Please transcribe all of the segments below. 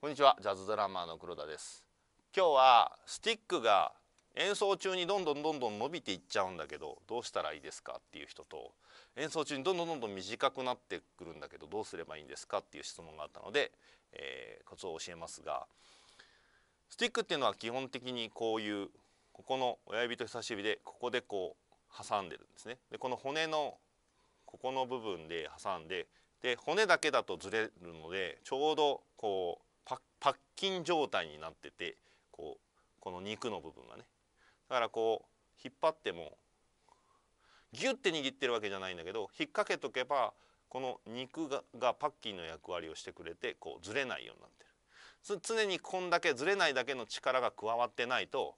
こんにちはジャズドラマーの黒田です今日はスティックが演奏中にどんどんどんどん伸びていっちゃうんだけどどうしたらいいですかっていう人と演奏中にどんどんどんどん短くなってくるんだけどどうすればいいんですかっていう質問があったので、えー、コツを教えますがスティックっていうのは基本的にこういうここの親指と人差し指でここでこう挟んでるんですね。でこの骨のここの部分で挟んでで骨だけだとずれるのでちょうどこうパッキン状態になっててこうこの肉の部分がねだからこう引っ張ってもギュッて握ってるわけじゃないんだけど引っ掛けとけばこの肉ががパッキンの役割をしてくれてこうずれないようになってる常にこんだけずれないだけの力が加わってないと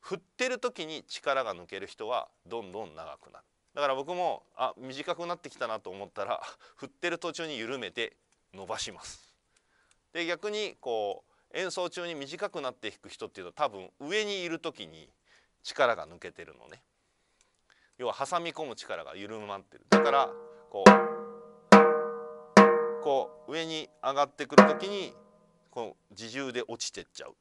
振ってる時に力が抜ける人はどんどん長くなるだから僕もあ短くなってきたなと思ったら振ってる途中に緩めて伸ばしますで逆にこう演奏中に短くなって弾く人っていうと多分上にいる時に力が抜けてるのね要は挟み込む力が緩まってるだからこうこう上に上がってくる時にこう自重で落ちてっちゃうっ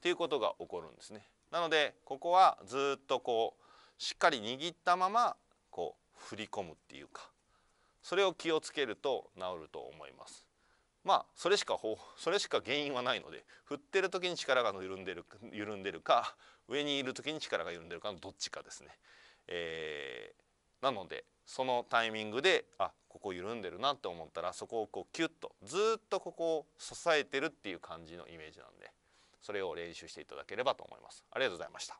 ていうことが起こるんですね。なのでここはずっとこうしっかり握ったままこう振り込むっていうかそれを気をつけると治ると思います。まあそれしか方それしか原因はないので振ってる時に力が緩んでる緩んでるか上にいる時に力が緩んでるかのどっちかですね。えー、なのでそのタイミングであここ緩んでるなって思ったらそこをこうキュッとずっとここを支えてるっていう感じのイメージなんでそれを練習していただければと思います。ありがとうございました。